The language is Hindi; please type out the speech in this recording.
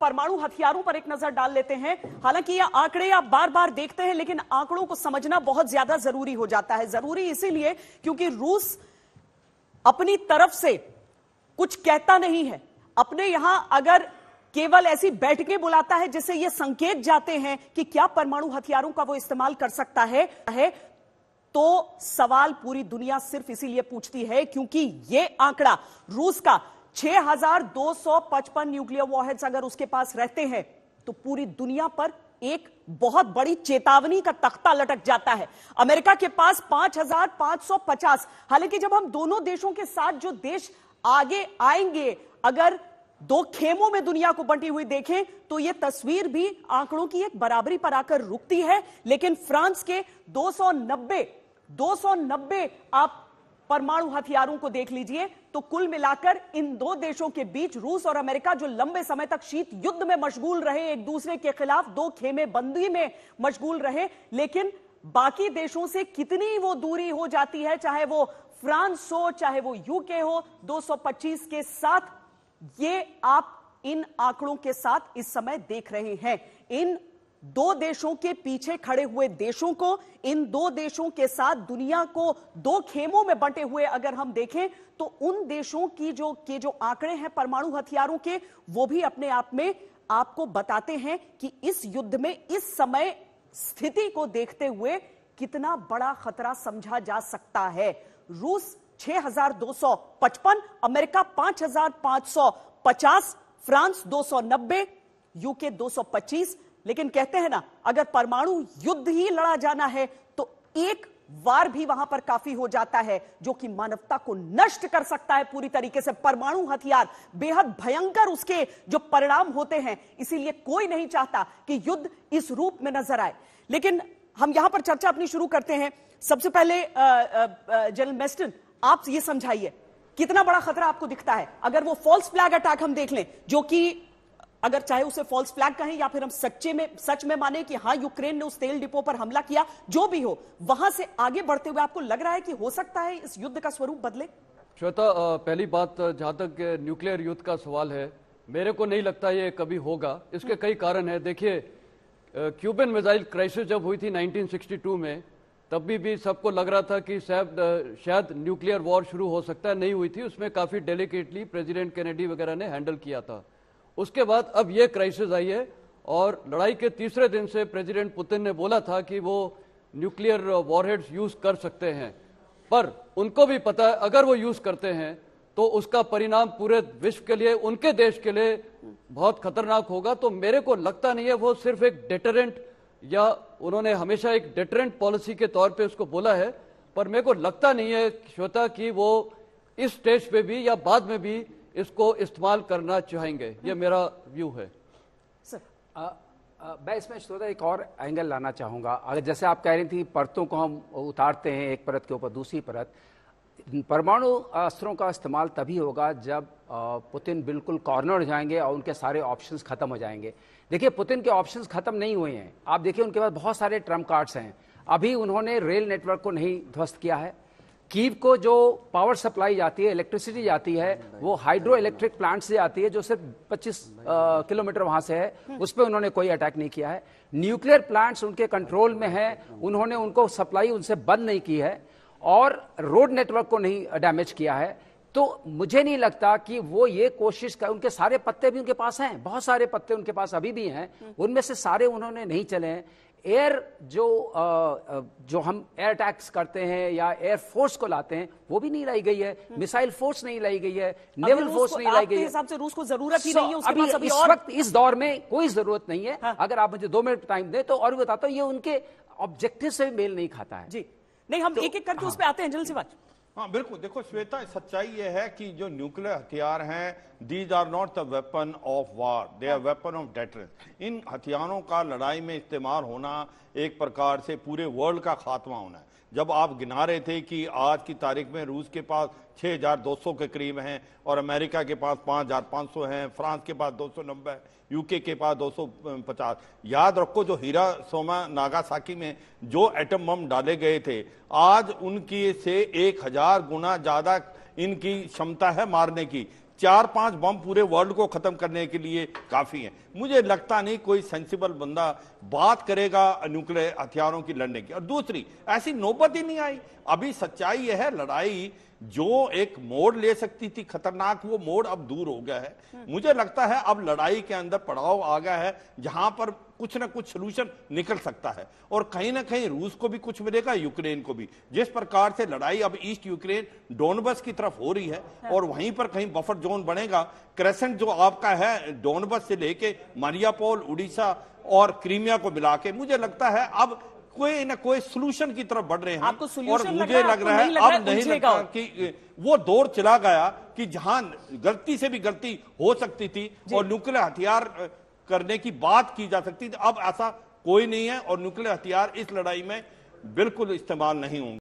परमाणु हथियारों पर एक नजर डाल लेते हैं हालांकि यह आंकड़े आप बार बार देखते हैं लेकिन आंकड़ों को समझना बहुत ज्यादा जरूरी हो जाता है जरूरी इसीलिए क्योंकि रूस अपनी तरफ से कुछ कहता नहीं है अपने यहां अगर केवल ऐसी बैठकें बुलाता है जिससे यह संकेत जाते हैं कि क्या परमाणु हथियारों का वो इस्तेमाल कर सकता है, तो सवाल पूरी दुनिया सिर्फ इसीलिए पूछती है क्योंकि यह आंकड़ा रूस का 6,255 न्यूक्लियर वॉरहेड्स अगर उसके पास रहते हैं तो पूरी दुनिया पर एक बहुत बड़ी चेतावनी का तख्ता लटक जाता है अमेरिका के पास 5,550 हालांकि जब हम दोनों देशों के साथ जो देश आगे आएंगे अगर दो खेमों में दुनिया को बंटी हुई देखें तो यह तस्वीर भी आंकड़ों की एक बराबरी पर आकर रुकती है लेकिन फ्रांस के 290 290 आप परमाणु हथियारों को देख लीजिए तो कुल मिलाकर इन दो देशों के बीच रूस और अमेरिका जो लंबे समय तक शीत युद्ध में मशगूल रहे एक दूसरे के खिलाफ दो खेमे बंदी में मशगूल रहे लेकिन बाकी देशों से कितनी वो दूरी हो जाती है चाहे वो फ्रांस हो चाहे वो यूके हो 225 के साथ ये आप इन आंकड़ों के साथ इस समय देख रहे हैं इन दो देशों के पीछे खड़े हुए देशों को इन दो देशों के साथ दुनिया को दो खेमों में बंटे हुए अगर हम देखें तो उन देशों की जो के जो आंकड़े हैं परमाणु हथियारों के वो भी अपने आप में आपको बताते हैं कि इस युद्ध में इस समय स्थिति को देखते हुए कितना बड़ा खतरा समझा जा सकता है रूस 6,255, अमेरिका 5,550, फ्रांस 290, यूके 225, लेकिन कहते हैं ना अगर परमाणु युद्ध ही लड़ा जाना है तो एक वार भी वहां पर काफी हो जाता है जो कि मानवता को नष्ट कर सकता है पूरी तरीके से परमाणु हथियार बेहद भयंकर उसके जो परिणाम होते हैं इसीलिए कोई नहीं चाहता कि युद्ध इस रूप में नजर आए लेकिन हम यहां पर चर्चा अपनी शुरू करते हैं सबसे पहले जनरल मेस्टन आप ये समझाइए कितना बड़ा खतरा आपको दिखता है अगर वो फॉल्स फ्लैग अटैक हम देख लें जो कि अगर चाहे उसे फॉल्स फ्लैग कहें या फिर हम सच्चे में सच में माने कि हाँ यूक्रेन ने उस तेल डिपो पर हमला किया जो भी हो वहां से आगे बढ़ते हुए आपको लग रहा है कि हो सकता है इस युद्ध का स्वरूप बदले श्वेता पहली बात जहां तक न्यूक्लियर युद्ध का सवाल है मेरे को नहीं लगता ये कभी होगा इसके कई कारण है देखिए क्यूबन मिसाइल क्राइसिस जब हुई थी 1962 में तब भी भी सबको लग रहा था कि शायद शायद न्यूक्लियर वॉर शुरू हो सकता है नहीं हुई थी उसमें काफ़ी डेलिकेटली प्रेसिडेंट कैनेडी वगैरह ने हैंडल किया था उसके बाद अब ये क्राइसिस आई है और लड़ाई के तीसरे दिन से प्रेसिडेंट पुतिन ने बोला था कि वो न्यूक्लियर वॉरहेड्स यूज कर सकते हैं पर उनको भी पता है अगर वो यूज करते हैं तो उसका परिणाम पूरे विश्व के लिए उनके देश के लिए बहुत खतरनाक होगा तो मेरे को लगता नहीं है वो सिर्फ एक डेटरेंट या उन्होंने हमेशा एक डेटरेंट पॉलिसी के तौर पे उसको बोला है पर मेरे को लगता नहीं है श्वेता कि वो इस स्टेज पे भी या बाद में भी इसको इस्तेमाल करना चाहेंगे ये हम्म। मेरा व्यू है सर मैं इसमें श्रोता एक और एंगल लाना चाहूंगा अगर जैसे आप कह रही थी परतों को हम उतारते हैं एक परत के ऊपर दूसरी परत परमाणु अस्त्रों का इस्तेमाल तभी होगा जब पुतिन बिल्कुल कॉर्नर जाएंगे और उनके सारे ऑप्शंस खत्म हो जाएंगे देखिए पुतिन के ऑप्शंस खत्म नहीं हुए हैं आप देखिए उनके पास बहुत सारे ट्रम्प कार्ड्स हैं अभी उन्होंने रेल नेटवर्क को नहीं ध्वस्त किया है कीव को जो पावर सप्लाई जाती है इलेक्ट्रिसिटी जाती है वो हाइड्रो इलेक्ट्रिक प्लांट से आती है जो सिर्फ 25 किलोमीटर वहां से है उस पर उन्होंने कोई अटैक नहीं किया है न्यूक्लियर प्लांट्स उनके कंट्रोल में है उन्होंने उनको सप्लाई उनसे बंद नहीं की है और रोड नेटवर्क को नहीं डैमेज किया है तो मुझे नहीं लगता कि वो ये कोशिश कर उनके सारे पत्ते भी उनके पास हैं बहुत सारे पत्ते उनके पास अभी भी हैं उनमें से सारे उन्होंने नहीं चले हैं एयर जो आ, जो हम एयर टैक्स करते हैं या एयर फोर्स को लाते हैं वो भी नहीं लाई गई है मिसाइल हम्म। फोर्स नहीं लाई गई है नेवल फोर्स नहीं लाई गई है हिसाब से रूस को जरूरत ही नहीं है अभी, अभी इस और... वक्त इस दौर में कोई जरूरत नहीं है हाँ। अगर आप मुझे दो मिनट टाइम दें तो और भी बताता हूँ ये उनके ऑब्जेक्टिव से मेल नहीं खाता है जी नहीं हम तो एक एक करके उस पर हाँ। आते हैं जल्द से बात हाँ बिल्कुल देखो श्वेता सच्चाई ये है कि जो न्यूक्लियर हथियार हैं these are not the weapon of war they are weapon of deterrence इन हथियारों का लड़ाई में इस्तेमाल होना एक प्रकार से पूरे वर्ल्ड का खात्मा होना है जब आप गिना रहे थे कि आज की तारीख में रूस के पास 6,200 के करीब हैं और अमेरिका के पास 5,500 हैं फ्रांस के पास 290 है यूके के पास 250 याद रखो जो हीरा सोमा नागासाकी में जो एटम बम डाले गए थे आज उनकी से एक हजार हजार गुना ज्यादा इनकी क्षमता है मारने की चार पांच बम पूरे वर्ल्ड को खत्म करने के लिए काफी है मुझे लगता नहीं कोई सेंसिबल बंदा बात करेगा न्यूक्लियर हथियारों की लड़ने की और दूसरी ऐसी नौबत ही नहीं आई अभी सच्चाई यह है लड़ाई जो एक मोड़ ले सकती थी खतरनाक वो मोड़ अब दूर हो गया है मुझे लगता है अब लड़ाई के अंदर पड़ाव आ गया है जहां पर कुछ ना कुछ सोल्यूशन निकल सकता है और कहीं ना कहीं रूस को भी कुछ मिलेगा यूक्रेन को भी जिस प्रकार से लड़ाई अब ईस्ट यूक्रेन डोनबस की तरफ हो रही है हाँ। और वहीं पर कहीं बफर जोन बनेगा क्रेसेंट जो आपका है डोनबस से लेके मारियापोल उड़ीसा और क्रीमिया को मिला के मुझे लगता है अब कोई ना कोई सोल्यूशन की तरफ बढ़ रहे हैं आपको और मुझे लग रहा है अब नहीं लग रहा कि वो दौर चला गया कि जहां गलती से भी गलती हो सकती थी और न्यूक्लियर हथियार करने की बात की जा सकती थी अब ऐसा कोई नहीं है और न्यूक्लियर हथियार इस लड़ाई में बिल्कुल इस्तेमाल नहीं होंगे